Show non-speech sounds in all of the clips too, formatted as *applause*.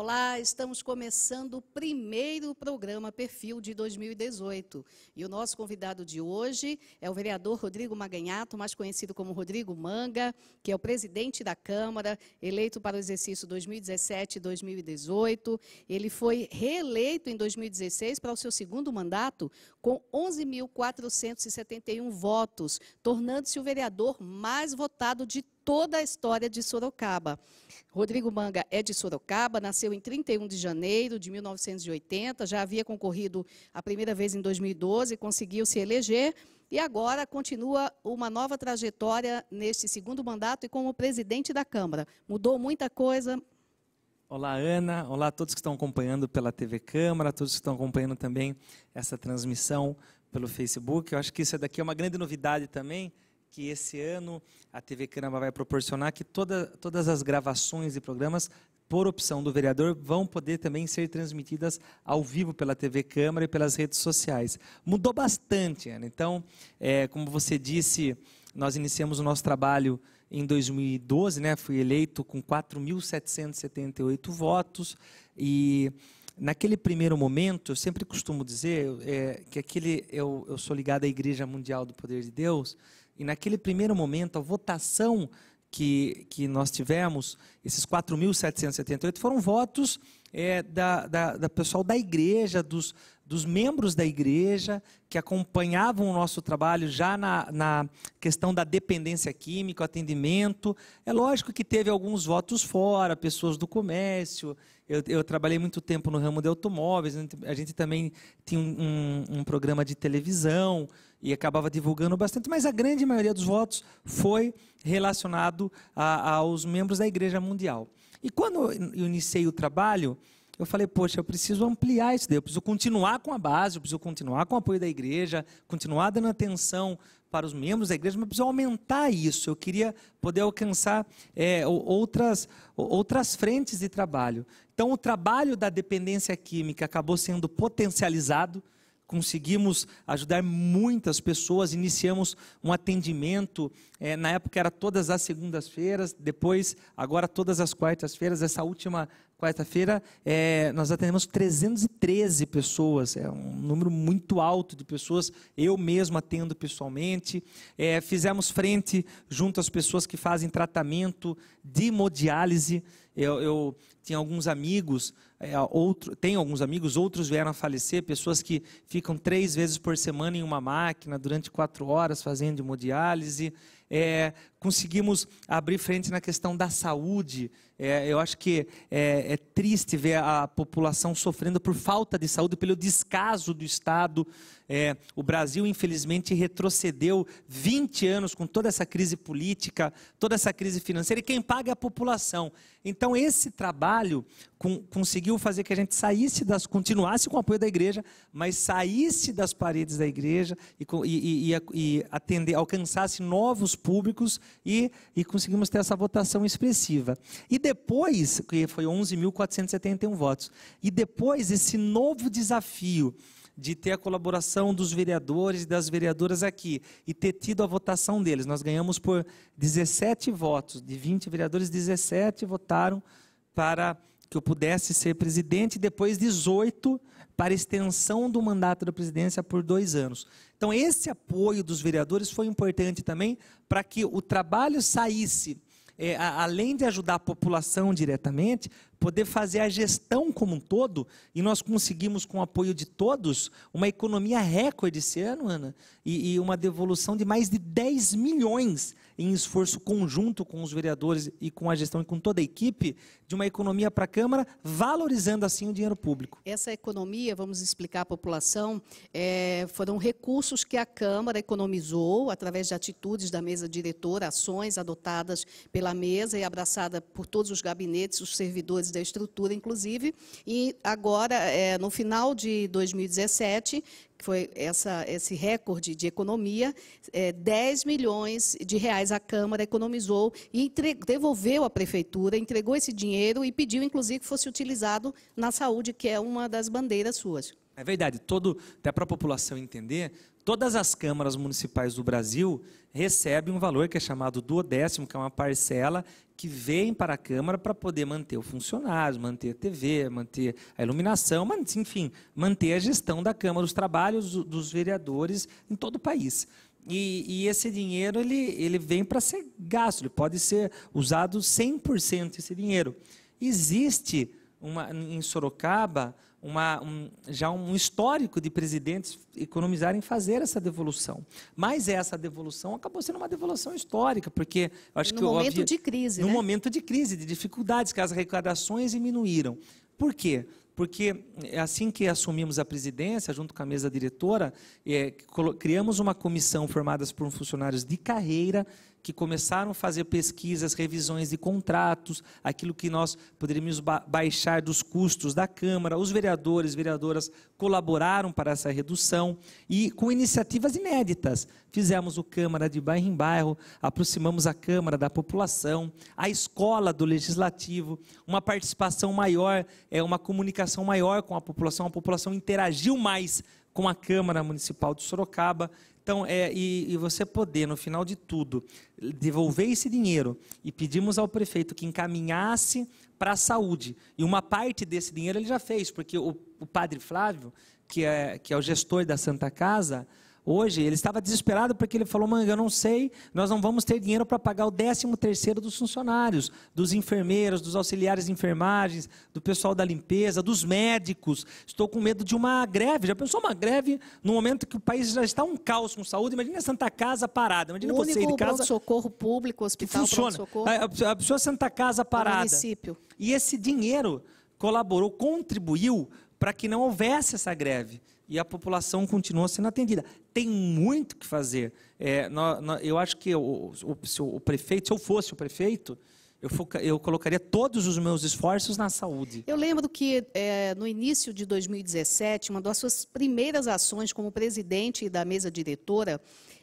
Olá, estamos começando o primeiro programa Perfil de 2018. E o nosso convidado de hoje é o vereador Rodrigo Maganhato, mais conhecido como Rodrigo Manga, que é o presidente da Câmara, eleito para o exercício 2017 2018. Ele foi reeleito em 2016 para o seu segundo mandato com 11.471 votos, tornando-se o vereador mais votado de toda a história de Sorocaba. Rodrigo Manga é de Sorocaba, nasceu em 31 de janeiro de 1980, já havia concorrido a primeira vez em 2012, conseguiu se eleger e agora continua uma nova trajetória neste segundo mandato e como presidente da Câmara. Mudou muita coisa. Olá, Ana. Olá a todos que estão acompanhando pela TV Câmara, a todos que estão acompanhando também essa transmissão pelo Facebook. Eu acho que isso é daqui é uma grande novidade também que esse ano a TV Câmara vai proporcionar que toda, todas as gravações e programas por opção do vereador, vão poder também ser transmitidas ao vivo pela TV Câmara e pelas redes sociais. Mudou bastante, Ana. Então, é, como você disse, nós iniciamos o nosso trabalho em 2012, né? Fui eleito com 4.778 votos e naquele primeiro momento, eu sempre costumo dizer é, que aquele eu, eu sou ligado à Igreja Mundial do Poder de Deus. E naquele primeiro momento, a votação que, que nós tivemos, esses 4.778, foram votos é, da, da, da, pessoal da igreja, dos, dos membros da igreja que acompanhavam o nosso trabalho já na, na questão da dependência química, o atendimento. É lógico que teve alguns votos fora, pessoas do comércio. Eu, eu trabalhei muito tempo no ramo de automóveis, a gente também tinha um, um, um programa de televisão e acabava divulgando bastante, mas a grande maioria dos votos foi relacionado a, aos membros da Igreja Mundial. E quando eu iniciei o trabalho, eu falei, poxa, eu preciso ampliar isso daí, eu preciso continuar com a base, eu preciso continuar com o apoio da igreja, continuar dando atenção para os membros da igreja, mas eu preciso aumentar isso. Eu queria poder alcançar é, outras, outras frentes de trabalho. Então, o trabalho da dependência química acabou sendo potencializado conseguimos ajudar muitas pessoas, iniciamos um atendimento, é, na época era todas as segundas-feiras, depois, agora todas as quartas-feiras, essa última quarta-feira é, nós atendemos 313 pessoas, é um número muito alto de pessoas, eu mesmo atendo pessoalmente, é, fizemos frente junto às pessoas que fazem tratamento de hemodiálise, eu, eu tinha alguns amigos é, outro, tem alguns amigos, outros vieram a falecer, pessoas que ficam três vezes por semana em uma máquina durante quatro horas fazendo hemodiálise, é, conseguimos abrir frente na questão da saúde. É, eu acho que é, é, triste ver a população sofrendo por falta de saúde, pelo descaso do Estado. É, o Brasil, infelizmente, retrocedeu 20 anos com toda essa crise política, toda essa crise financeira, e quem paga é a população. Então, esse trabalho com, conseguiu fazer que a gente saísse das. continuasse com o apoio da igreja, mas saísse das paredes da igreja e, e, e, e atender, alcançasse novos públicos e, e conseguimos ter essa votação expressiva. E depois, que foi 11.471 votos, e depois esse novo desafio de ter a colaboração dos vereadores e das vereadoras aqui e ter tido a votação deles. Nós ganhamos por 17 votos, de 20 vereadores, 17 votaram para que eu pudesse ser presidente, depois 18 para extensão do mandato da presidência por dois anos. Então, esse apoio dos vereadores foi importante também para que o trabalho saísse, é, além de ajudar a população diretamente, poder fazer a gestão como um todo, e nós conseguimos, com o apoio de todos, uma economia recorde esse ano, Ana, e, e uma devolução de mais de 10 milhões em esforço conjunto com os vereadores e com a gestão e com toda a equipe, de uma economia para a Câmara, valorizando assim o dinheiro público. Essa economia, vamos explicar à população, é, foram recursos que a Câmara economizou através de atitudes da mesa diretora, ações adotadas pela mesa e abraçada por todos os gabinetes, os servidores da estrutura, inclusive. E agora, é, no final de 2017, que foi essa, esse recorde de economia, é, 10 milhões de reais a Câmara economizou e entre, devolveu à Prefeitura, entregou esse dinheiro e pediu, inclusive, que fosse utilizado na saúde, que é uma das bandeiras suas. É verdade, todo, até para a população entender, Todas as câmaras municipais do Brasil recebem um valor que é chamado duodécimo, que é uma parcela que vem para a Câmara para poder manter o funcionário, manter a TV, manter a iluminação, enfim, manter a gestão da Câmara, os trabalhos dos vereadores em todo o país. E, e, esse dinheiro ele, ele vem para ser gasto, ele pode ser usado 100% esse dinheiro. Existe uma, em Sorocaba uma, um, já um histórico de presidentes economizarem fazer essa devolução. Mas essa devolução acabou sendo uma devolução histórica, porque acho no que. No momento de crise. No né? momento de crise, de dificuldades, que as arrecadações diminuíram. Por quê? Porque eh, assim que assumimos a presidência, junto com a mesa diretora, é, criamos uma comissão formada por funcionários de carreira que começaram a fazer pesquisas, revisões de contratos, aquilo que nós poderíamos baixar dos custos da Câmara. Os vereadores, vereadoras colaboraram para essa redução e com iniciativas inéditas. Fizemos o Câmara de bairro em bairro, aproximamos a Câmara da população, a escola do legislativo, uma participação maior, é uma comunicação maior com a população, a população interagiu mais com a Câmara Municipal de Sorocaba. Então, é, e, e, você poder, no final de tudo, devolver esse dinheiro e pedimos ao prefeito que encaminhasse para a saúde. E uma parte desse dinheiro ele já fez, porque o, o padre Flávio, que é, que é o gestor da Santa Casa, hoje, ele estava desesperado porque ele falou: Manga, eu não sei, nós não vamos ter dinheiro para pagar o décimo terceiro dos funcionários, dos enfermeiros, dos auxiliares de enfermagens, do pessoal da limpeza, dos médicos. Estou com medo de uma greve. Já pensou uma greve no momento que o país já está um caos com saúde? Imagina a Santa Casa parada. Imagina o você único ir de casa. socorro público, hospital, funciona. socorro. A, a pessoa Santa Casa parada. O município. E esse dinheiro colaborou, contribuiu para que não houvesse essa greve e a população continua sendo atendida. Tem muito que fazer. É, eu acho que o, o, o prefeito, se eu fosse o prefeito, eu, foca, eu, colocaria todos os meus esforços na saúde. Eu lembro que é, no início de 2017, uma das suas primeiras ações como presidente da mesa diretora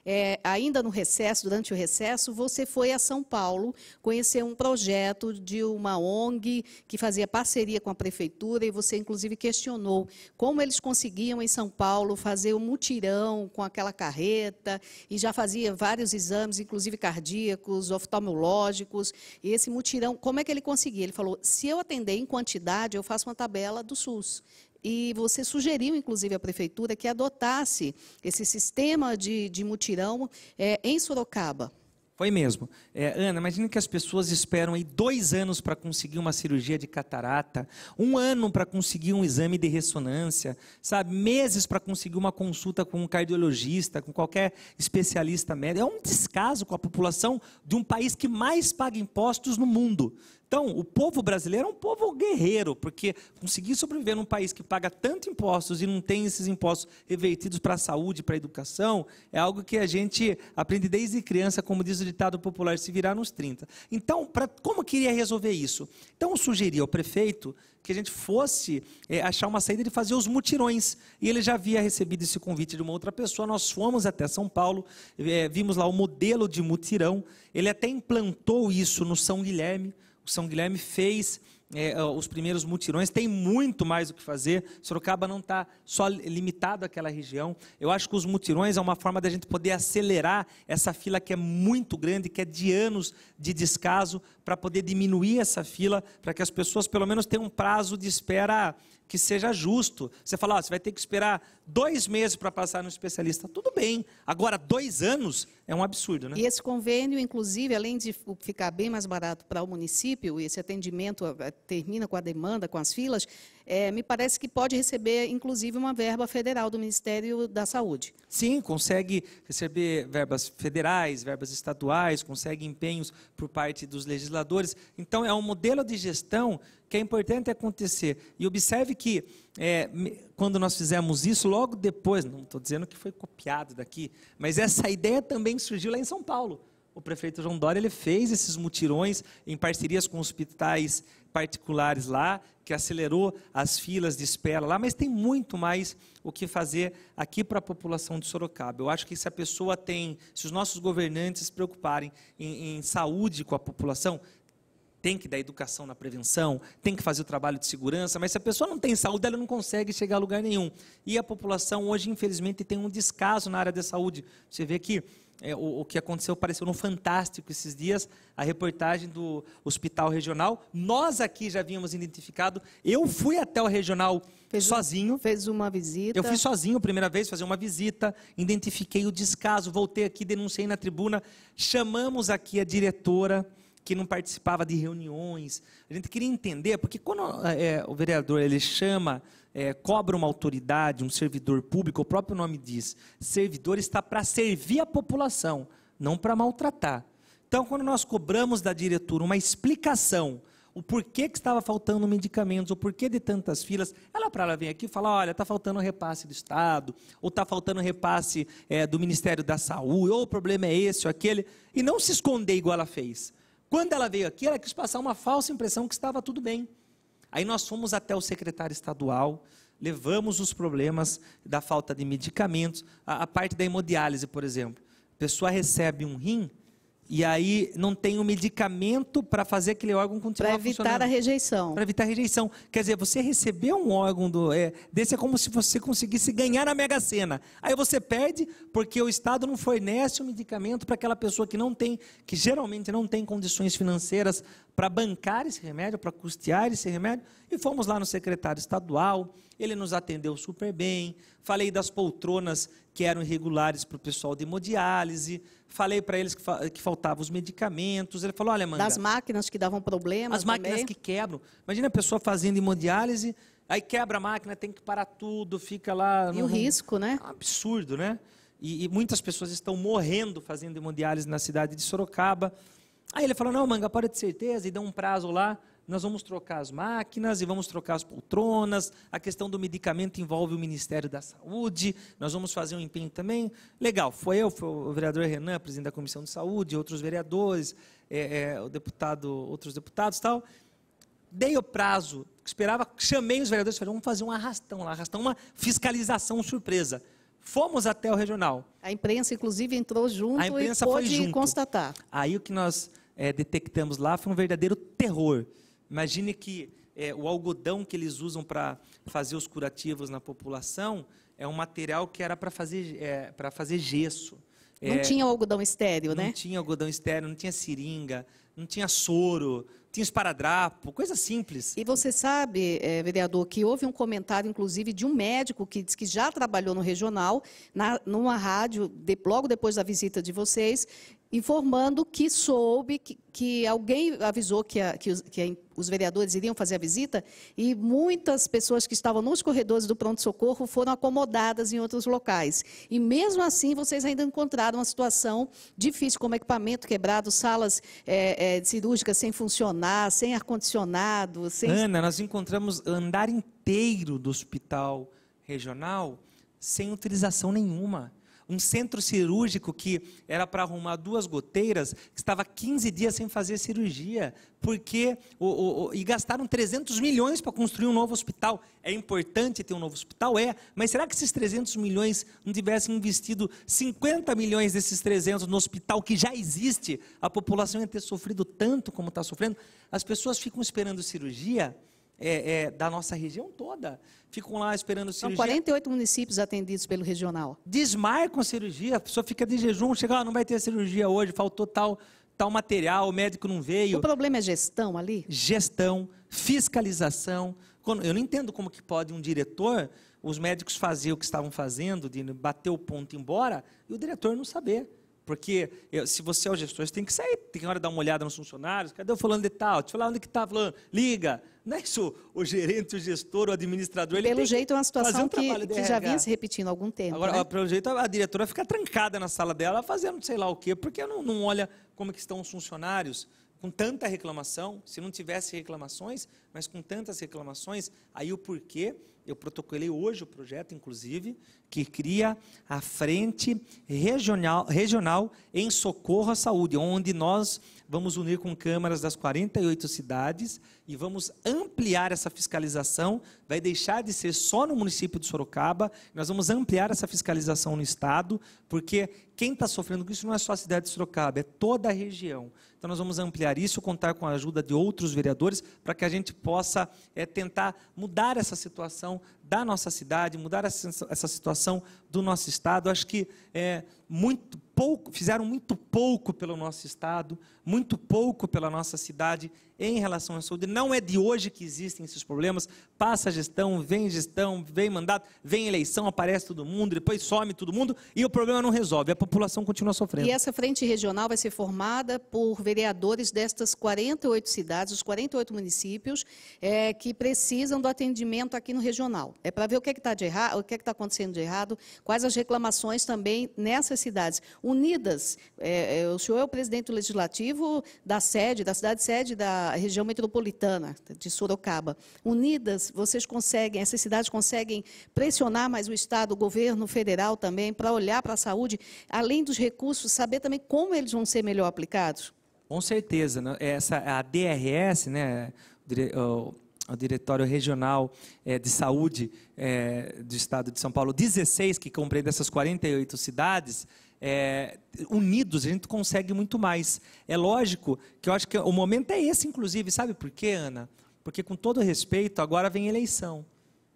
é, ainda no recesso, durante o recesso, você foi a São Paulo conhecer um projeto de uma ONG que fazia parceria com a prefeitura e você, inclusive, questionou como eles conseguiam em São Paulo fazer um mutirão com aquela carreta e já fazia vários exames, inclusive cardíacos, oftalmológicos. E esse mutirão, como é que ele conseguia? Ele falou: se eu atender em quantidade, eu faço uma tabela do SUS e você sugeriu, inclusive, à prefeitura que adotasse esse sistema de, de mutirão é, em Sorocaba. Foi mesmo. É, Ana, imagina que as pessoas esperam aí dois anos para conseguir uma cirurgia de catarata, um ano para conseguir um exame de ressonância, sabe? Meses para conseguir uma consulta com um cardiologista, com qualquer especialista médico. É um descaso com a população de um país que mais paga impostos no mundo. Então, o povo brasileiro é um povo guerreiro, porque conseguir sobreviver num país que paga tanto impostos e não tem esses impostos revertidos para a saúde, para a educação, é algo que a gente aprende desde criança, como diz o ditado popular, se virar nos 30. Então, pra, como queria resolver isso? Então, eu sugeri ao prefeito que a gente fosse é, achar uma saída de fazer os mutirões. E ele já havia recebido esse convite de uma outra pessoa. Nós fomos até São Paulo, é, vimos lá o modelo de mutirão. Ele até implantou isso no São Guilherme. São Guilherme fez é, os primeiros mutirões, tem muito mais o que fazer. Sorocaba não está só limitado àquela região. Eu acho que os mutirões é uma forma da gente poder acelerar essa fila que é muito grande, que é de anos de descaso, para poder diminuir essa fila, para que as pessoas pelo menos tenham um prazo de espera que seja justo. Você fala, ah, você vai ter que esperar dois meses para passar no especialista. Tudo bem. Agora, dois anos é um absurdo, né? E esse convênio, inclusive, além de ficar bem mais barato para o município, e esse atendimento eh, eh, termina com a demanda, com as filas, é, me parece que pode receber, inclusive, uma verba federal do Ministério da Saúde. Sim, consegue receber verbas federais, verbas estaduais, consegue empenhos por parte dos legisladores. Então, é um modelo de gestão que é importante acontecer. E observe que é, quando nós fizemos isso, logo depois, não estou dizendo que foi copiado daqui, mas essa *laughs* ideia também surgiu lá em São Paulo. O prefeito João Dória ele fez esses mutirões em parcerias com hospitais particulares lá, que acelerou as filas de espera lá, mas tem muito mais o que fazer aqui para a população de Sorocaba. Eu acho que se a pessoa tem, se os nossos governantes se preocuparem em, em saúde com a população, tem que dar educação na prevenção, tem que fazer o trabalho de segurança, mas se a pessoa não tem saúde, ela não consegue chegar a lugar nenhum. E a população hoje, infelizmente, tem um descaso na área da saúde. Você vê que é, o, o, que aconteceu pareceu Fantástico esses dias, a reportagem do Hospital Regional. Nós aqui já havíamos identificado. Eu fui até o Regional fez sozinho. fez uma visita. Eu fui sozinho, primeira vez, fazer uma visita. Identifiquei o descaso, voltei aqui, denunciei na tribuna. Chamamos aqui a diretora que não participava de reuniões. A gente queria entender, porque quando é, é, o vereador ele chama, é, cobra uma autoridade, um servidor público, o próprio nome diz, servidor está para servir a população, não para maltratar. Então, quando nós cobramos da diretora uma explicação, o porquê que estava faltando medicamentos, o porquê de tantas filas, ela para ela vem aqui e fala, olha, está faltando repasse do Estado, ou está faltando repasse é, do Ministério da Saúde, ou o problema é esse ou aquele, e não se esconder igual ela fez. Quando ela veio aqui, ela quis passar uma falsa impressão que estava tudo bem. Aí nós fomos até o secretário estadual, levamos os problemas da falta de medicamentos, a, a parte da hemodiálise, por exemplo. A pessoa recebe um rim, e aí não tem um medicamento para fazer aquele órgão continuar funcionando. Para evitar a rejeição. Para evitar a rejeição. Quer dizer, você recebeu um órgão do, é, desse é como se você conseguisse ganhar na Mega Sena. Aí você perde porque o Estado não fornece o um medicamento para aquela pessoa que não tem, que geralmente não tem condições financeiras para bancar esse remédio, para custear esse remédio, e fomos lá no secretário estadual, ele nos atendeu super bem, falei das poltronas que eram irregulares para o pessoal de hemodiálise, falei para eles que, fa que faltavam os medicamentos, ele falou, olha, manga... Das máquinas que davam problemas As máquinas também. que quebram. Imagina a pessoa fazendo hemodiálise, aí quebra a máquina, tem que parar tudo, fica lá... E no... o risco, né? É um absurdo, né? E, e muitas pessoas estão morrendo fazendo hemodiálise na cidade de Sorocaba, Aí ele falou: não, manga, para de certeza, e dá um prazo lá. Nós vamos trocar as máquinas e vamos trocar as poltronas. A questão do medicamento envolve o Ministério da Saúde. Nós vamos fazer um empenho também. Legal, foi eu, foi o vereador Renan, presidente da Comissão de Saúde, outros vereadores, é, é, o deputado, outros deputados tal. Dei o prazo, esperava, chamei os vereadores e falei: vamos fazer um arrastão lá, arrastão, uma fiscalização surpresa. Fomos até o regional. A imprensa, inclusive, entrou junto a imprensa e pôde foi junto. constatar. Aí o que nós é, detectamos lá foi um verdadeiro terror. Imagine que é, o algodão que eles usam para fazer os curativos na população é um material que era para fazer, é, fazer gesso. Não é, tinha algodão estéreo, não né? Não tinha algodão estéreo, não tinha seringa, não tinha soro, tinha esparadrapo, coisa simples. E você sabe, é, vereador, que houve um comentário, inclusive, de um médico que disse que já trabalhou no regional, na, numa rádio, de, logo depois da visita de vocês, informando que soube, que, que alguém avisou que, a, que, os, que, os, vereadores iriam fazer a visita e muitas pessoas que estavam nos corredores do pronto-socorro foram acomodadas em outros locais. E mesmo assim, vocês ainda encontraram uma situação difícil, como equipamento quebrado, salas é, é, cirúrgicas sem funcionar, sem ar-condicionado. Sem... Ana, nós encontramos andar inteiro do hospital regional sem utilização nenhuma um centro cirúrgico que era para arrumar duas goteiras, estava 15 dias sem fazer cirurgia, porque o, o, o, e gastaram 300 milhões para construir um novo hospital. É importante ter um novo hospital? É, mas será que esses 300 milhões não tivessem investido 50 milhões desses 300 no hospital que já existe? A população ia ter sofrido tanto como está sofrendo? As pessoas ficam esperando cirurgia é, é, da nossa região toda ficam lá esperando cirurgia. São 48 municípios atendidos pelo regional. Desmarcam cirurgia, a pessoa fica de jejum, chega, lá não vai ter cirurgia hoje, faltou tal, tal material, o médico não veio. O problema é gestão ali? Gestão, fiscalização. Eu não entendo como que pode um diretor, os médicos fazer o que estavam fazendo, de bater o ponto embora, e o diretor não saber. Porque se você é o gestor, você tem que sair, tem hora de dar uma olhada nos funcionários, cadê o falando de tal? Deixa eu falar onde que está falando, liga. Não é isso o gerente, o gestor, o administrador. Ele Pelo jeito é uma situação um que, que já vinha se repetindo há algum tempo. Agora, né? pelo jeito, a diretora fica trancada na sala dela fazendo sei lá o quê, porque não, não olha como é que estão os funcionários com tanta reclamação, se não tivesse reclamações, mas com tantas reclamações, aí o porquê eu protocolei hoje o projeto, inclusive, que cria a Frente Regional, regional em Socorro à Saúde, onde nós vamos unir com câmaras das 48 cidades e vamos ampliar essa fiscalização. Vai deixar de ser só no município de Sorocaba, nós vamos ampliar essa fiscalização no Estado, porque quem está sofrendo com isso não é só a cidade de Sorocaba, é toda a região. Então, nós vamos ampliar isso, contar com a ajuda de outros vereadores, para que a gente possa é, tentar mudar essa situação da nossa cidade, mudar essa situação do nosso estado. Acho que é, muito pouco, fizeram muito pouco pelo nosso estado, muito pouco pela nossa cidade em relação à saúde. Não é de hoje que existem esses problemas. Passa gestão, vem gestão, vem mandato, vem eleição, aparece todo mundo, depois some todo mundo e o problema não resolve. A população continua sofrendo. E essa frente regional vai ser formada por vereadores destas 48 cidades, os 48 municípios é, que precisam do atendimento aqui no regional. É para ver o que é está de errado, o que é está acontecendo de errado, quais as reclamações também nessas cidades. Unidas, é, é o senhor é o presidente legislativo da sede, da cidade sede da região metropolitana de Sorocaba. Unidas, vocês conseguem, essas cidades conseguem pressionar mais o Estado, o governo federal também, para olhar para a saúde, além dos recursos, saber também como eles vão ser melhor aplicados? Com certeza. Né? Essa, a DRS, né? ao Diretório Regional é, de Saúde é, do Estado de São Paulo, 16, que compreendem essas 48 cidades, é, unidos a gente consegue muito mais. É lógico que eu acho que o momento é esse, inclusive, sabe por quê, Ana? Porque, com todo respeito, agora vem eleição.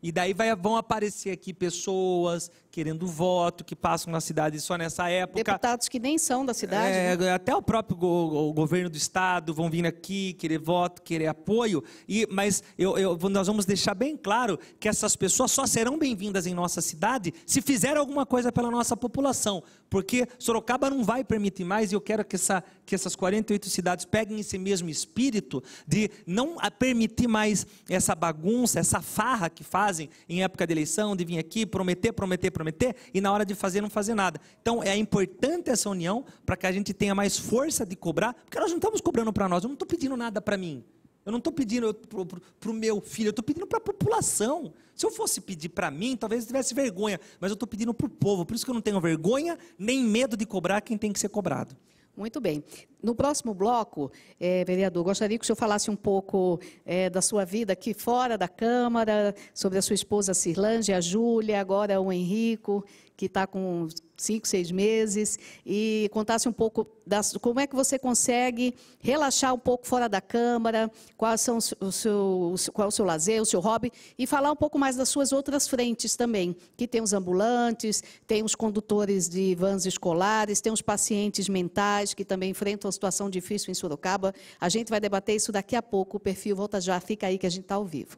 E daí vai, vão aparecer aqui pessoas querendo voto, que passam na cidade só nessa época. Deputados que nem são da cidade. É, né? Até o próprio go o governo do estado vão vir aqui querer voto, querer apoio. E, mas eu, eu, nós vamos deixar bem claro que essas pessoas só serão bem-vindas em nossa cidade se fizer alguma coisa pela nossa população. Porque Sorocaba não vai permitir mais, e eu quero que, essa, que essas 48 cidades peguem esse mesmo espírito de não permitir mais essa bagunça, essa farra que fazem em época de eleição, de vir aqui, prometer, prometer, prometer prometer e na hora de fazer não fazer nada. Então é importante essa união para que a gente tenha mais força de cobrar, porque nós não estamos cobrando para nós, eu não estou pedindo nada para mim. Eu não estou pedindo para o meu filho, eu estou pedindo para a população. Se eu fosse pedir para mim, talvez eu tivesse vergonha, mas eu estou pedindo para o povo. Por isso que eu não tenho vergonha nem medo de cobrar quem tem que ser cobrado. Muito bem. No próximo bloco, é, vereador, gostaria que o senhor falasse um pouco é, da sua vida aqui fora da Câmara, sobre a sua esposa Cirlândia, a Júlia, agora o Henrico, que está com cinco, seis meses, e contasse um pouco das, como é que você consegue relaxar um pouco fora da câmara, quais são o seu, qual é o seu lazer, o seu hobby, e falar um pouco mais das suas outras frentes também, que tem os ambulantes, tem os condutores de vans escolares, tem os pacientes mentais que também enfrentam a situação difícil em Sorocaba. A gente vai debater isso daqui a pouco, o perfil volta já, fica aí que a gente está ao vivo.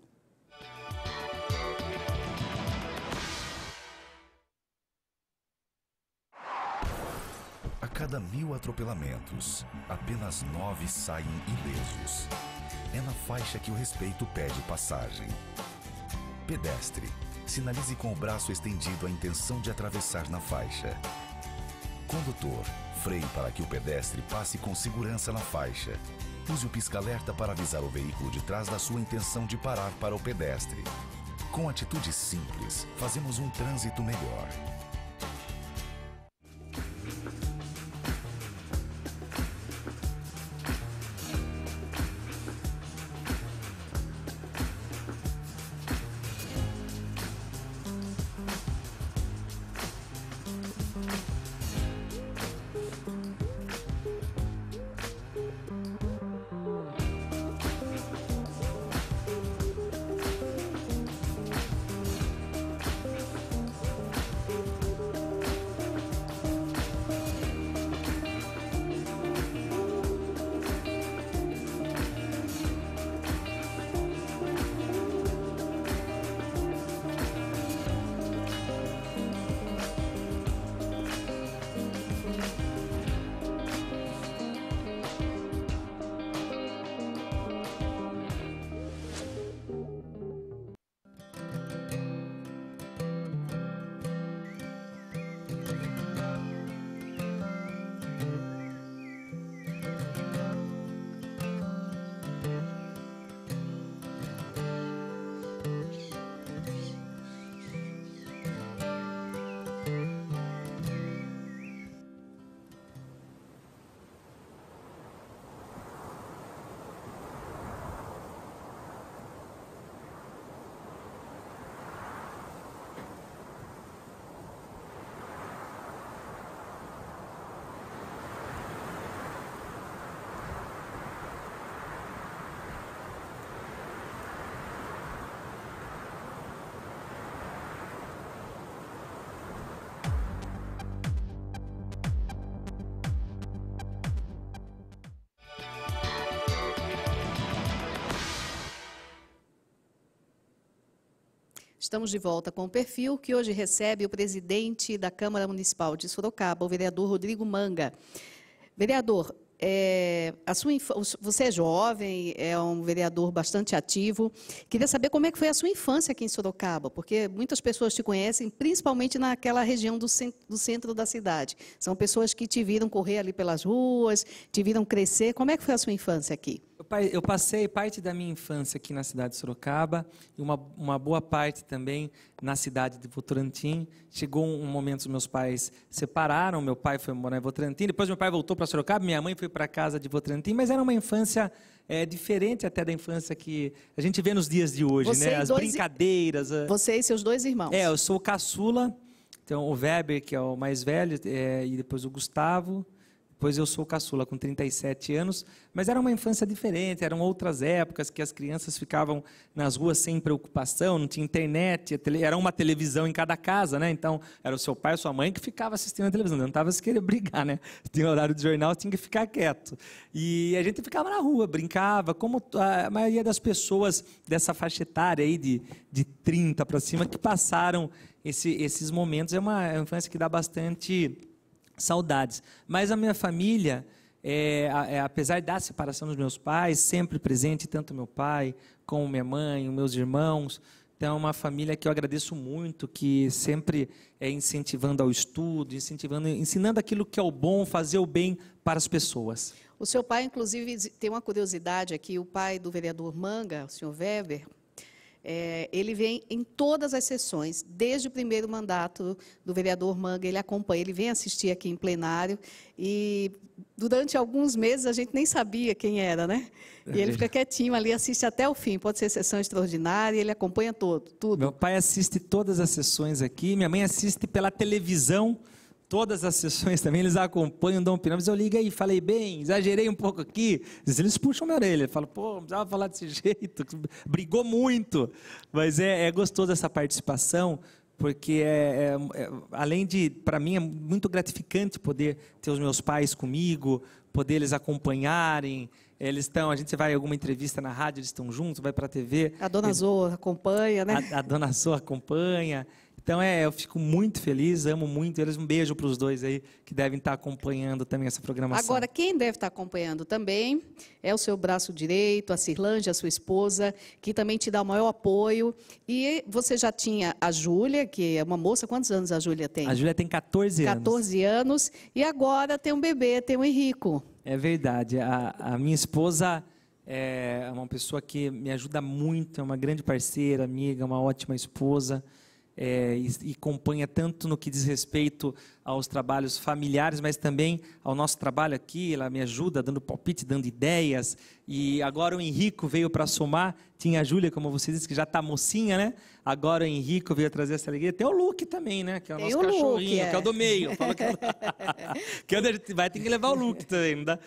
cada mil atropelamentos, apenas nove saem ilesos. É na faixa que o respeito pede passagem. Pedestre, sinalize com o braço estendido a intenção de atravessar na faixa. Condutor, freie para que o pedestre passe com segurança na faixa. Use o pisca-alerta para avisar o veículo de trás da sua intenção de parar para o pedestre. Com atitudes simples, fazemos um trânsito melhor. Estamos de volta com o perfil que hoje recebe o presidente da Câmara Municipal de Sorocaba, o vereador Rodrigo Manga. Vereador, é, sua, você é jovem, é um vereador bastante ativo. Queria saber como é que foi a sua infância aqui em Sorocaba, porque muitas pessoas te conhecem, principalmente naquela região do, centro, do centro da cidade. São pessoas que te viram correr ali pelas ruas, te viram crescer. Como é que foi a sua infância aqui? eu passei parte da minha infância aqui na cidade de Sorocaba e uma, uma boa parte também na cidade de Votorantim. Chegou um momento os meus pais separaram, meu pai foi morar em Votorantim, depois meu pai voltou para Sorocaba, minha mãe foi para casa de Votorantim, mas era uma infância é, diferente até da infância que a gente vê nos dias de hoje, Você né? As brincadeiras. I... Você e seus dois irmãos. É, eu sou o caçula, então o Weber, que é o mais velho, é, e depois o Gustavo, pois eu sou caçula com 37 anos, mas era uma infância diferente, eram outras épocas que as crianças ficavam nas ruas sem preocupação, não tinha internet, era uma televisão em cada casa, né? Então, era o seu pai a sua mãe que ficava assistindo a televisão, não estava se querendo *laughs* brigar, né? Tinha horário de jornal, tinha que ficar quieto. E a gente ficava na rua, brincava, como a maioria das pessoas dessa faixa etária aí de, de 30 para cima que passaram esse, esses momentos, é uma infância que dá bastante saudades. Mas a minha família, é, é, apesar da separação dos meus pais, sempre presente, tanto meu pai como minha mãe, meus irmãos. Então, é uma família que eu agradeço muito, que sempre é incentivando ao estudo, incentivando, ensinando aquilo que é o bom, fazer o bem para as pessoas. O seu pai, inclusive, tem uma curiosidade aqui. O pai do vereador Manga, o senhor Weber, é, ele vem em todas as sessões, desde o primeiro mandato do vereador Manga, ele acompanha, ele vem assistir aqui em plenário e durante alguns meses a gente nem sabia quem era, né? E ele fica quietinho ali, assiste até o fim. Pode ser sessão extraordinária, ele acompanha todo, tudo. Meu pai assiste todas as sessões aqui, minha mãe assiste pela televisão todas as sessões também, eles acompanham, dão opinião. Mas eu ligo aí falei, bem, exagerei um pouco aqui. Vezes, eles puxam minha orelha, falam, pô, não precisava falar desse *laughs* jeito, brigou muito. Mas é, é gostoso essa participação, porque é, é, é além de, para mim, é muito gratificante poder ter os meus pais comigo, poder eles acompanharem. Eles estão, a gente vai em alguma entrevista na rádio, eles estão juntos, vai para a TV. A dona eles, Zoa acompanha, né? A, a dona Zoa acompanha. Então, é, eu fico muito feliz, amo muito eles. Um beijo para os dois aí que devem estar acompanhando também essa programação. Agora, quem deve estar acompanhando também é o seu braço direito, a Cirlange, a sua esposa, que também te dá o maior apoio. E você já tinha a Júlia, que é uma moça. Quantos anos a Júlia tem? A Júlia tem 14 anos. 14 anos. E agora tem um bebê, tem o um Henrico. É verdade. A, a minha esposa é uma pessoa que me ajuda muito, é uma grande parceira, amiga, uma ótima esposa é, e, e acompanha tanto no que diz respeito aos trabalhos familiares, mas também ao nosso trabalho aqui. Ela me ajuda dando palpite, dando ideias. E agora o Henrico veio para somar. Tinha a Júlia, como você disse, que já está mocinha, né? Agora o Henrico veio trazer essa alegria. Tem o Luke também, né? Que é o Tem nosso o cachorrinho, Luke, é. é. que é o do meio. *laughs* que, é a gente vai ter que levar o Luke também. Tá?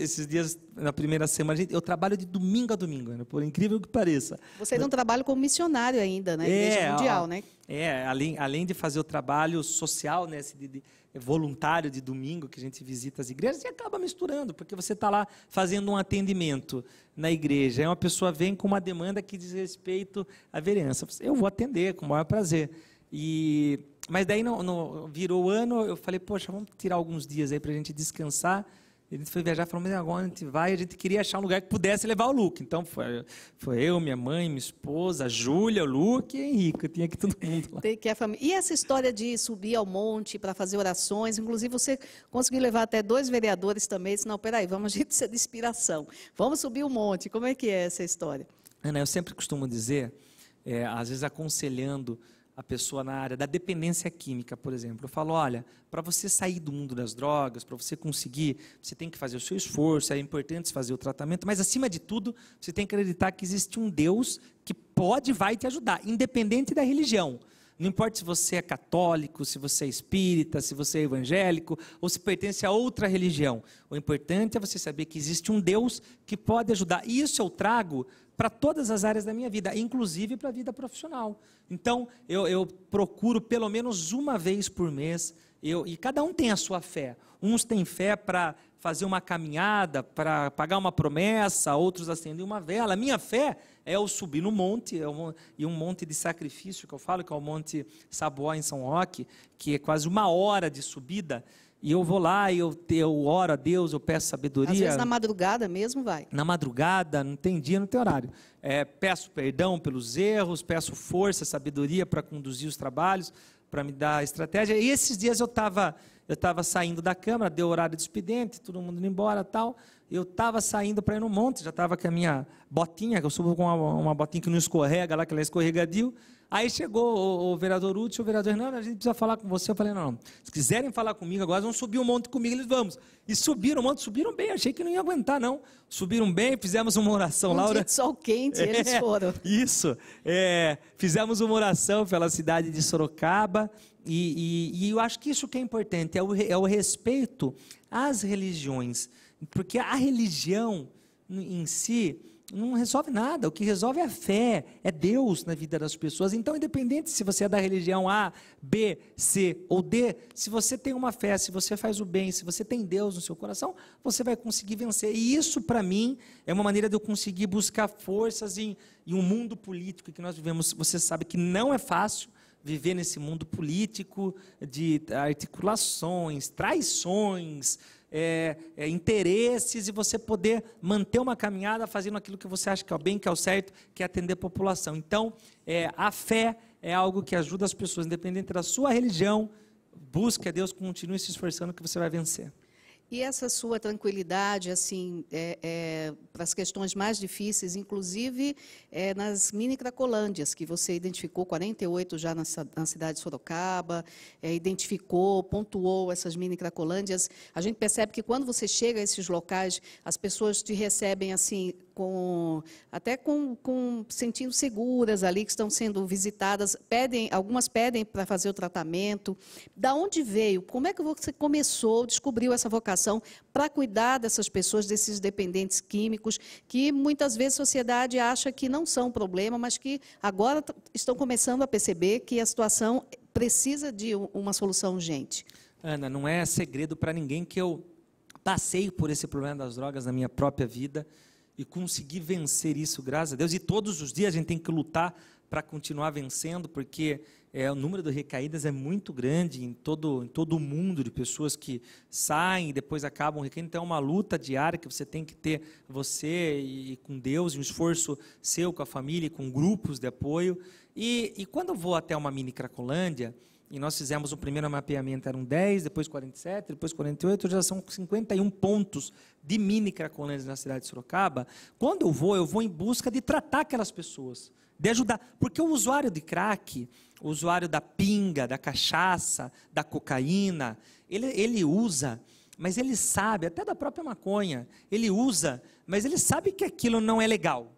Esses dias, na primeira semana, eu trabalho de domingo a domingo, né? por incrível que pareça. Você não é trabalha como missionário ainda, né? É, Igreja Mundial, ó, né? É, além, além de fazer o trabalho social, né? De, de, voluntário de domingo que a gente visita as igrejas e acaba misturando, porque você está lá fazendo um atendimento na igreja. Aí uma pessoa vem com uma demanda que diz respeito à vereança. Eu assim, vou atender com o maior prazer. E, mas daí não, virou ano, eu falei, poxa, vamos tirar alguns dias aí para a gente descansar a gente foi viajar e falou, mas é agora a gente vai, a gente queria achar um lugar que pudesse levar o Luke. Então foi, foi eu, minha mãe, minha esposa, a Júlia, o Luke e Henrique, Tinha que todo mundo lá. Tem que a família. E essa história de subir ao monte para fazer orações, inclusive você conseguiu levar até dois vereadores também, disse, não, peraí, vamos, a gente precisa de inspiração. Vamos subir o um monte. Como é que é essa história? Ana, eu sempre costumo dizer, é, às vezes aconselhando a pessoa na área da dependência química, por exemplo. Eu falo, olha, para você sair do mundo das drogas, para você conseguir, você tem que fazer o seu esforço, é importante fazer o tratamento, mas acima de tudo, você tem que acreditar que existe um Deus que pode e vai te ajudar, independente da religião. Não importa se você é católico, se você é espírita, se você é evangélico ou se pertence a outra religião. O importante é você saber que existe um Deus que pode ajudar. E isso eu trago para todas as áreas da minha vida, inclusive para a vida profissional. Então, eu, eu, procuro pelo menos uma vez por mês, eu, e cada um tem a sua fé. Uns têm fé para fazer uma caminhada, para pagar uma promessa, outros acendem uma vela. A minha fé é eu subir no monte, é um, e um monte de sacrifício que eu falo, que é o Monte Saboá em São Roque, que é quase uma hora de subida. E eu vou lá, eu, eu oro a Deus, eu peço sabedoria. Às vezes na madrugada mesmo vai. Na madrugada, não tem dia, não tem horário. É, peço perdão pelos erros, peço força, sabedoria para conduzir os trabalhos, para me dar estratégia. E esses dias eu estava eu tava saindo da câmara, deu horário de expediente, todo mundo indo embora tal eu estava saindo para ir no monte, já estava com a minha botinha, que eu subo com uma, uma, botinha que não escorrega lá, que ela é escorregadio. Aí chegou o, o vereador Útil, o vereador Hernando, a gente precisa falar com você. Eu falei, não, não, se quiserem falar comigo agora, vão subir um monte comigo, eles vamos. E subiram um monte, subiram bem, achei que não ia aguentar, não. Subiram bem, fizemos uma oração. Um Laura... dia de sol quente, *laughs* é, eles foram. Isso, é, fizemos uma oração pela cidade de Sorocaba, e, e, e, eu acho que isso que é importante, é o, é o respeito às religiões. Porque a religião em si não resolve nada. O que resolve é a fé, é Deus na vida das pessoas. Então, independente se você é da religião A, B, C ou D, se você tem uma fé, se você faz o bem, se você tem Deus no seu coração, você vai conseguir vencer. E isso, para mim, é uma maneira de eu conseguir buscar forças em, em um mundo político que nós vivemos. Você sabe que não é fácil viver nesse mundo político de articulações, traições, é, é, interesses e você poder manter uma caminhada fazendo aquilo que você acha que é o bem, que é o certo, que é atender a população. Então, é, a fé é algo que ajuda as pessoas, independente da sua religião, busque a Deus, continue se esforçando que você vai vencer. E essa sua tranquilidade, assim, é, é, para as questões mais difíceis, inclusive é, nas mini cracolândias, que você identificou 48 já na, na cidade de Sorocaba, é, identificou, pontuou essas mini cracolândias. A gente percebe que quando você chega a esses locais, as pessoas te recebem, assim, com até com, com sentindo seguras ali que estão sendo visitadas, pedem, algumas pedem para fazer o tratamento. Da onde veio? Como é que você começou, descobriu essa vocação para cuidar dessas pessoas, desses dependentes químicos, que muitas vezes a sociedade acha que não são um problema, mas que agora estão começando a perceber que a situação precisa de uma solução urgente. Ana, não é segredo para ninguém que eu passei por esse problema das drogas na minha própria vida e conseguir vencer isso, graças a Deus. E todos os dias a gente tem que lutar para continuar vencendo, porque é, o número de recaídas é muito grande em todo, em todo o mundo, de pessoas que saem e depois acabam recaindo. Então é uma luta diária que você tem que ter você e, e com Deus, e um esforço seu com a família, e com grupos de apoio. E, e quando eu vou até uma mini Cracolândia, e nós fizemos o primeiro mapeamento, eram 10, depois 47, depois 48, já são 51 pontos de mini cracolândias na cidade de Sorocaba, quando eu vou, eu vou em busca de tratar aquelas pessoas, de ajudar, porque o usuário de crack, o usuário da pinga, da cachaça, da cocaína, ele, ele usa, mas ele sabe, até da própria maconha, ele usa, mas ele sabe que aquilo não é legal.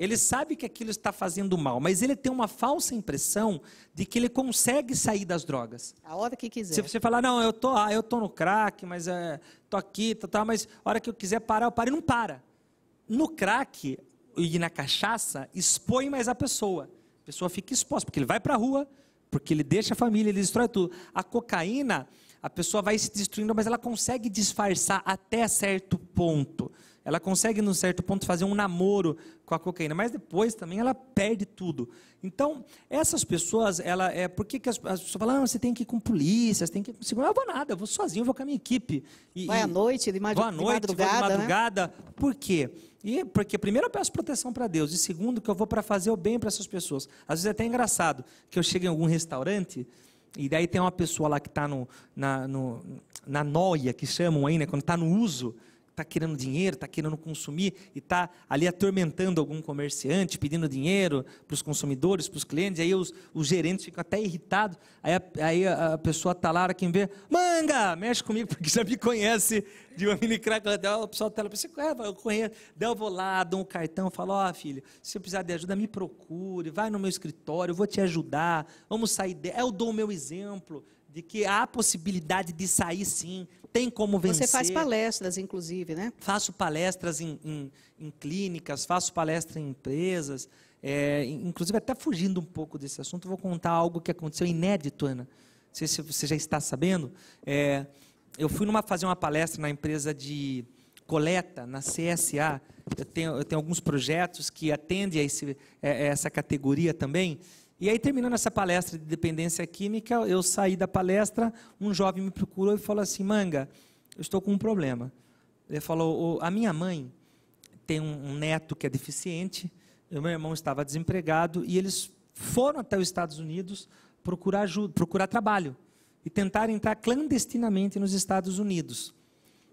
Ele sabe que aquilo está fazendo mal, mas ele tem uma falsa impressão de que ele consegue sair das drogas. A hora que quiser. Se você falar, não, eu tô, ah, eu tô no crack, mas é, tô aqui, tá, tá, mas a hora que eu quiser parar, eu paro e não para. No crack e na cachaça, expõe mais a pessoa. A pessoa fica exposta, porque ele vai para a rua, porque ele deixa a família, ele destrói tudo. A cocaína, a pessoa vai se destruindo, mas ela consegue disfarçar até certo ponto. Ela consegue, num certo ponto, fazer um namoro com a cocaína, mas depois também ela perde tudo. Então, essas pessoas, ela é, por que, que as, as, pessoas falam, ah, você tem que ir com polícia, você tem que, eu não vou nada, eu vou sozinho, eu vou com a minha equipe. E, vai à noite, de, madru... à noite, de madrugada, vou de madrugada. Né? Por quê? E porque primeiro eu peço proteção para Deus, e segundo que eu vou para fazer o bem para essas pessoas. Às vezes é até engraçado que eu chego em algum restaurante e daí tem uma pessoa lá que está no, na, no, na noia, que chamam aí, né, quando está no uso, está querendo dinheiro, está querendo consumir e está ali atormentando algum comerciante, pedindo dinheiro para os consumidores, para os clientes, aí os, os gerentes ficam até irritados, aí a, aí a pessoa está lá, quem vê, manga, mexe comigo, *laughs* porque já me conhece de uma mini crack, o pessoal tela, você é, eu conheço, daí eu vou lá, dou um cartão, falo, ó oh, filho, se eu precisar de ajuda, me procure, vai no meu escritório, eu vou te ajudar, vamos sair, de... eu é dou o meu exemplo, de que há possibilidade de sair sim, tem como vencer. Você faz palestras, inclusive, né? Faço palestras em, em, em clínicas, faço palestra em empresas. É, inclusive, até fugindo um pouco desse assunto, vou contar algo que aconteceu inédito, Ana. Não sei se você já está sabendo. É, eu fui numa, fazer uma palestra na empresa de coleta, na CSA. Eu tenho, eu tenho alguns projetos que atendem a esse, é, a essa categoria também. E aí, terminando essa palestra de dependência química, eu saí da palestra, um jovem me procurou e falou assim, Manga, eu estou com um problema. Ele falou, a minha mãe tem um, neto que é deficiente, meu irmão estava desempregado, e eles foram até os Estados Unidos procurar, ajuda, procurar trabalho, e tentaram entrar clandestinamente nos Estados Unidos.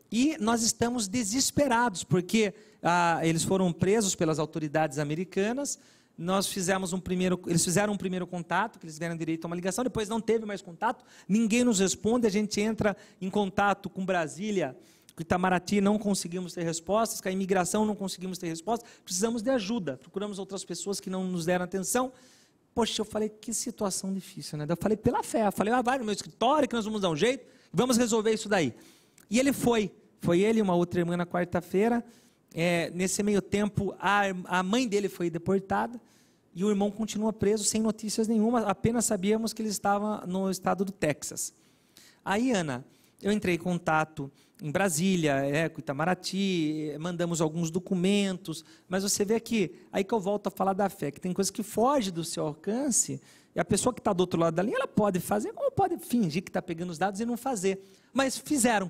E nós estamos desesperados, porque ah, eles foram presos pelas autoridades americanas, nós fizemos um primeiro, eles fizeram um primeiro contato, que eles deram direito a uma ligação, depois não teve mais contato, ninguém nos responde, a gente entra em contato com Brasília, com Itamaraty, não conseguimos ter respostas, com a imigração não conseguimos ter respostas, precisamos de ajuda, procuramos outras pessoas que não nos deram atenção. Poxa, eu falei, que situação difícil, né? Eu falei pela fé, eu falei, ah, vai no meu escritório que nós vamos dar um jeito, vamos resolver isso daí. E ele foi, foi ele, uma outra irmã na quarta-feira, é, nesse meio tempo, a, a mãe dele foi deportada e o irmão continua preso sem notícias nenhuma, apenas sabíamos que ele estava no estado do Texas. Aí, Ana, eu entrei em contato em Brasília, é, com Itamaraty, mandamos alguns documentos, mas você vê aqui, aí que eu volto a falar da fé, que tem coisa que foge do seu alcance, e a pessoa que está do outro lado da linha, ela pode fazer, ou pode fingir que está pegando os dados e não fazer, mas fizeram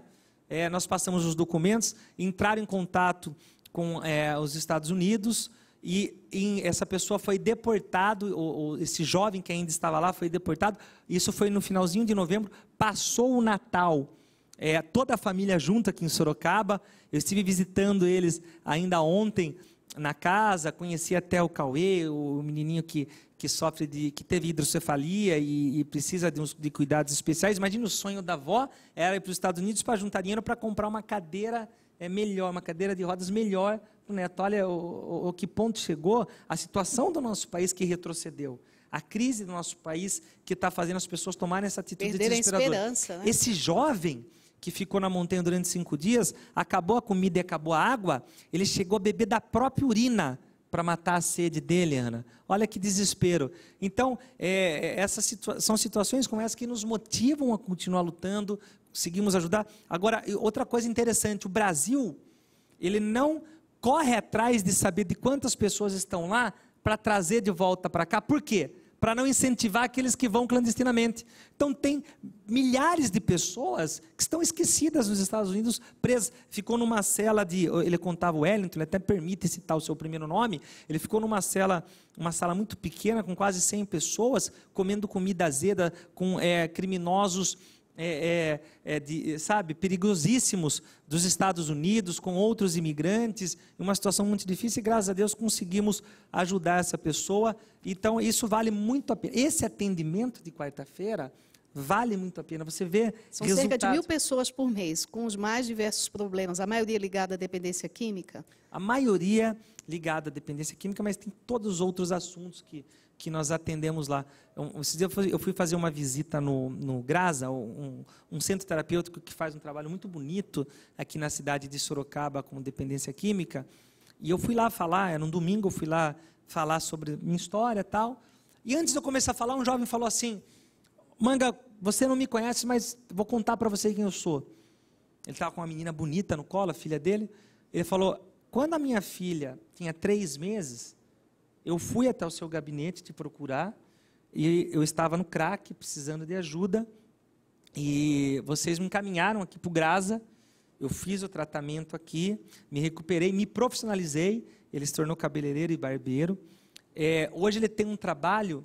é, nós passamos os documentos, entraram em contato com é, os Estados Unidos e, essa pessoa foi deportado, ou, ou, esse jovem que ainda estava lá foi deportado. Isso foi no finalzinho de novembro. Passou o Natal, é, toda a família junta aqui em Sorocaba. Eu estive visitando eles ainda ontem na casa, conheci até o Cauê, o menininho que, que sofre de, que teve hidrocefalia e, e precisa de, uns, de cuidados especiais. Imagina o sonho da avó era ir para os Estados Unidos para juntar dinheiro para comprar uma cadeira é melhor, uma cadeira de rodas melhor para o neto. Olha o, o, o que ponto chegou a situação do nosso país que retrocedeu a crise do nosso país que está fazendo as pessoas tomarem essa atitude Perderam desesperadora. A esperança, né? Esse jovem que ficou na montanha durante cinco dias, acabou a comida e acabou a água, ele chegou a beber da própria urina para matar a sede dele, Ana. Olha que desespero. Então, é, é, essas situa são situações como essa que nos motivam a continuar lutando, conseguimos ajudar. Agora, outra coisa interessante: o Brasil, ele não corre atrás de saber de quantas pessoas estão lá para trazer de volta para cá. Por quê? para não incentivar aqueles que vão clandestinamente. Então, tem milhares de pessoas que estão esquecidas nos Estados Unidos, presas. Ficou numa cela de. Ele contava o Wellington, ele até permite citar o seu primeiro nome. Ele ficou numa cela, uma sala muito pequena, com quase 100 pessoas, comendo comida azeda, com é, criminosos é, é, é, de, sabe, perigosíssimos dos Estados Unidos, com outros imigrantes, uma situação muito difícil, e graças a Deus conseguimos ajudar essa pessoa. Então, isso vale muito a pena. Esse atendimento de quarta-feira Vale muito a pena. Você vê São cerca de mil pessoas por mês com os mais diversos problemas. A maioria ligada à dependência química? A maioria ligada à dependência química, mas tem todos os outros assuntos que, que nós atendemos lá. Eu fui fazer uma visita no, no Grasa, um, um, centro terapêutico que faz um trabalho muito bonito aqui na cidade de Sorocaba com dependência química. E eu fui lá falar, era um domingo, eu fui lá falar sobre minha história e tal. E antes de eu começar a falar, um jovem falou assim: Manga, você não me conhece, mas vou contar para você quem eu sou. Ele estava com uma menina bonita no colo, a filha dele. Ele falou: Quando a minha filha tinha três meses, eu fui até o seu gabinete te procurar. E eu estava no crack, precisando de ajuda. E vocês me encaminharam aqui para o Grasa. Eu fiz o tratamento aqui, me recuperei, me profissionalizei. Ele se tornou cabeleireiro e barbeiro. É, hoje ele tem um trabalho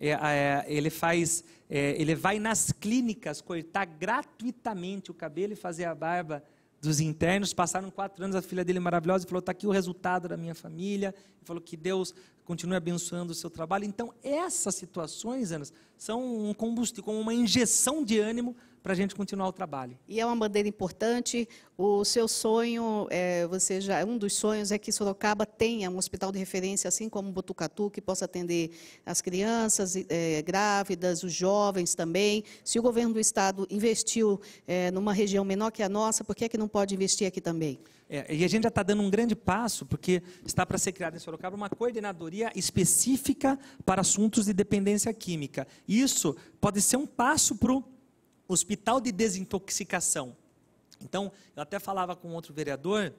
é, é, ele faz, é, ele vai nas clínicas cortar gratuitamente o cabelo e fazer a barba dos internos. Passaram quatro anos, a filha dele maravilhosa e falou: está aqui o resultado da minha família. Ele falou que Deus continue abençoando o seu trabalho. Então, essas situações, Anas, são um combustível, como uma injeção de ânimo para a gente continuar o trabalho. E é uma bandeira importante. O seu sonho, é, você já um dos sonhos é que Sorocaba tenha um hospital de referência, assim como Botucatu, que possa atender as crianças é, grávidas, os jovens também. Se o governo do estado investiu é, numa região menor que a nossa, por que é que não pode investir aqui também? É, e a gente já está dando um grande passo, porque está para ser criada em Sorocaba uma coordenadoria específica para assuntos de dependência química. Isso pode ser um passo para o hospital de desintoxicação. Então, eu até falava com outro vereador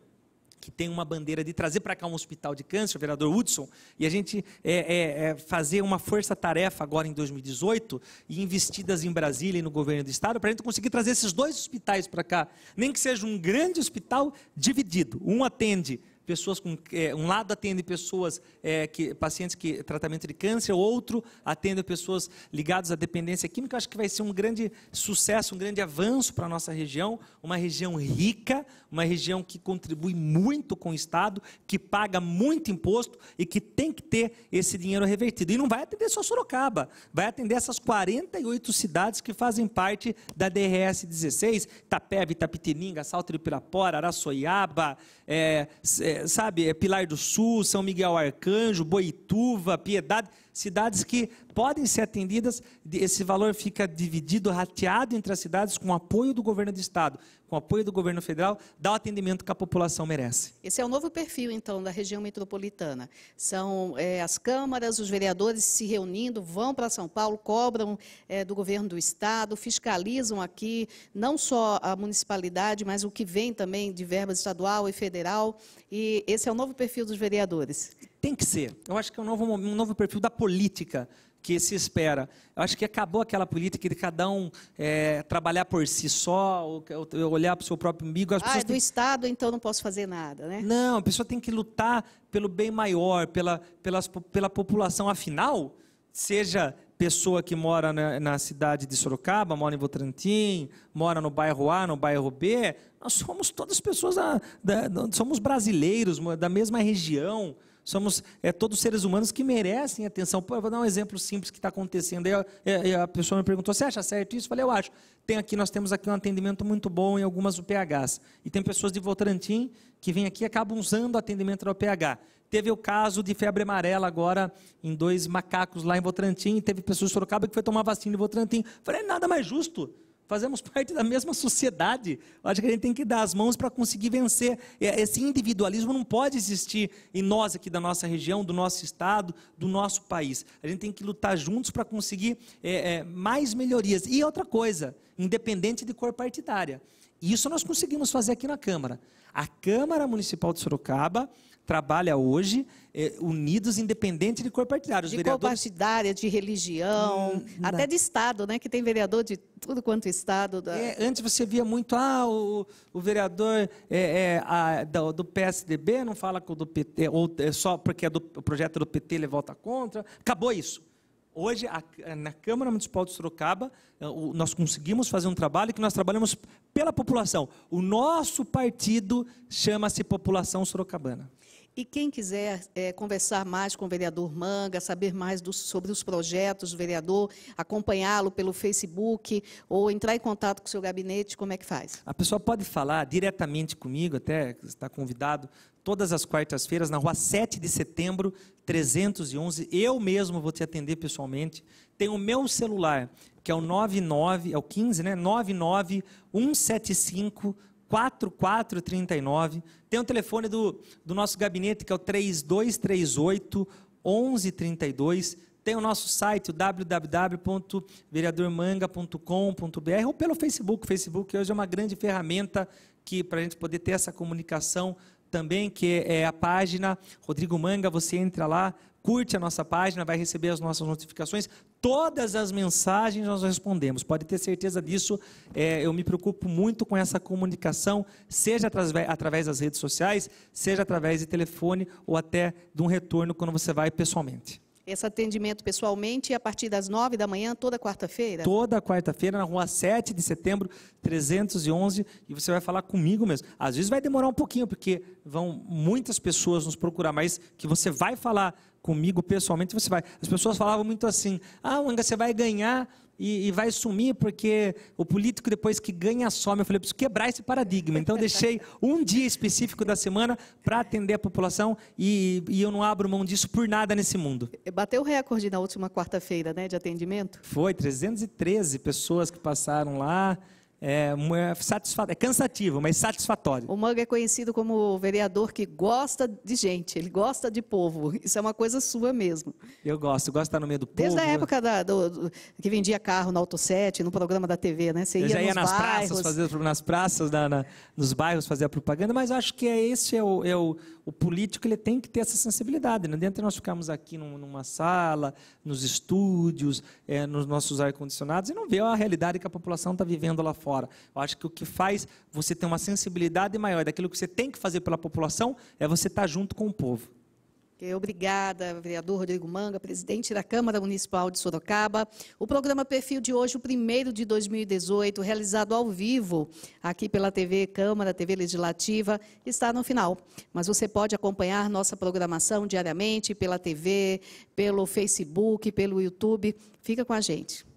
que tem uma bandeira de trazer para cá um hospital de câncer, o vereador Hudson, e a gente é, é, é fazer uma força-tarefa agora em 2018 e investidas em Brasília e no governo do estado para a gente conseguir trazer esses dois hospitais para cá, nem que seja um grande hospital dividido. Um atende pessoas com é, um lado atende pessoas é, que pacientes que tratamento de câncer, outro atende pessoas ligadas à dependência química. acho que vai ser um grande sucesso, um grande avanço para a nossa região, uma região rica, uma região que contribui muito com o Estado, que paga muito imposto e que tem que ter esse dinheiro revertido. E não vai atender só Sorocaba, vai atender essas 48 cidades que fazem parte da DRS 16, Itapeva, Itapetininga, Salto de Pirapora, Araçoiaba, é, é sabe, é Pilar do Sul, São Miguel Arcanjo, Boituva, Piedade. Cidades que podem ser atendidas, esse valor fica dividido, rateado entre as cidades, com apoio do governo do Estado, com apoio do governo federal, dá o atendimento que a população merece. Esse é o novo perfil, então, da região metropolitana. São é, as câmaras, os vereadores se reunindo, vão para São Paulo, cobram é, do governo do Estado, fiscalizam aqui, não só a municipalidade, mas o que vem também de verba estadual e federal. E esse é o novo perfil dos vereadores. Tem que ser. Eu acho que é um novo, um novo perfil da política que se espera. Eu acho que acabou aquela política de cada um é, trabalhar por si só, ou, ou olhar para o seu próprio umbigo. As ah, é do têm... Estado, então não posso fazer nada, né? Não, a pessoa tem que lutar pelo bem maior, pela, pelas, pela população. Afinal, seja pessoa que mora na, na, cidade de Sorocaba, mora em Votrantim, mora no bairro A, no bairro B, nós somos todas pessoas, da, da, somos brasileiros da mesma região, Somos é, todos seres humanos que merecem atenção. Pô, eu vou dar um exemplo simples que está acontecendo. É, é, a pessoa me perguntou: você acha certo isso? Eu falei: eu acho. Tem aqui, nós temos aqui um atendimento muito bom em algumas UPHs. E tem pessoas de Votorantim que vêm aqui e acabam usando o atendimento da UPH. Teve o caso de febre amarela agora em dois macacos lá em Votorantim. Teve pessoas de Sorocaba que foi tomar vacina em Votorantim. Eu falei: é nada mais justo fazemos parte da mesma sociedade. Eu acho que a gente tem que dar as mãos para conseguir vencer. É, esse individualismo não pode existir em nós aqui da nossa região, do nosso estado, do nosso país. A gente tem que lutar juntos para conseguir é, é, mais melhorias. E outra coisa, independente de cor partidária. Isso nós conseguimos fazer aqui na Câmara. A Câmara Municipal de Sorocaba trabalha hoje é, unidos, independente de cor partidária. Os de vereadores... cor partidária, de religião, hum, até de Estado, né? Que tem vereador de tudo quanto é Estado. Da... É, antes você via muito, ah, o, o vereador é, é a, do, do, PSDB não fala com o do PT, é, ou só porque do, o projeto do PT ele volta contra. Acabou isso. Hoje, a, na Câmara Municipal de Sorocaba, nós conseguimos fazer um trabalho que nós trabalhamos pela população. O nosso partido chama-se População Sorocabana. E quem quiser é, conversar mais com o vereador Manga, saber mais do, sobre os projetos do vereador, acompanhá-lo pelo Facebook ou entrar em contato com o seu gabinete, como é que faz? A pessoa pode falar diretamente comigo, até está convidado, todas as quartas-feiras, na rua 7 de setembro, 311. Eu mesmo vou te atender pessoalmente. Tem o meu celular, que é o 99, é o 15, né? 99175 4439. Tem o telefone do, do nosso gabinete, que é o 3238 1132. Tem o nosso site, www.vereadormanga.com.br ou pelo Facebook. O Facebook hoje é uma grande ferramenta que para a gente poder ter essa comunicação também, que é a página Rodrigo Manga. Você entra lá, curte a nossa página, vai receber as nossas notificações. Todas as mensagens nós respondemos, pode ter certeza disso. É, eu me preocupo muito com essa comunicação, seja através, através das redes sociais, seja através de telefone ou até de um retorno quando você vai pessoalmente. Esse atendimento pessoalmente é a partir das nove da manhã, toda quarta-feira? Toda quarta-feira, na rua 7 de setembro, 311, e você vai falar comigo mesmo. Às vezes vai demorar um pouquinho, porque vão muitas pessoas nos procurar, mas que você vai falar comigo pessoalmente, você vai. As pessoas falavam muito assim: ah, Wanga, você vai ganhar e, e, vai sumir porque o político depois que ganha some. Eu falei: eu preciso quebrar esse paradigma. Então, deixei um dia específico da semana para atender a população e, e, eu não abro mão disso por nada nesse mundo. Bateu o recorde na última quarta-feira né, de atendimento? Foi, 313 pessoas que passaram lá é, é, é cansativo, mas satisfatório. O Manga é conhecido como o vereador que gosta de gente, ele gosta de povo. Isso é uma coisa sua mesmo. Eu gosto, eu gosto de estar no meio do povo. Desde a época da, do, do, que vendia carro no Auto 7, no programa da TV, né? Você ia, já ia nas bairros. praças, fazia, nas praças, na, na, nos bairros fazer a propaganda, mas eu acho que é esse é o, é o, o político, ele tem que ter essa sensibilidade. Não né? adianta nós ficarmos aqui num, numa sala, nos estúdios, é, nos nossos ar-condicionados e não ver a realidade que a população está vivendo lá fora fora. Eu acho que o que faz você ter uma sensibilidade maior daquilo que você tem que fazer pela população é você estar tá junto com o povo. Obrigada, vereador Rodrigo Manga, presidente da Câmara Municipal de Sorocaba. O programa Perfil de hoje, o primeiro de 2018, realizado ao vivo aqui pela TV Câmara, TV Legislativa, está no final. Mas você pode acompanhar nossa programação diariamente pela TV, pelo Facebook, pelo YouTube. Fica com a gente.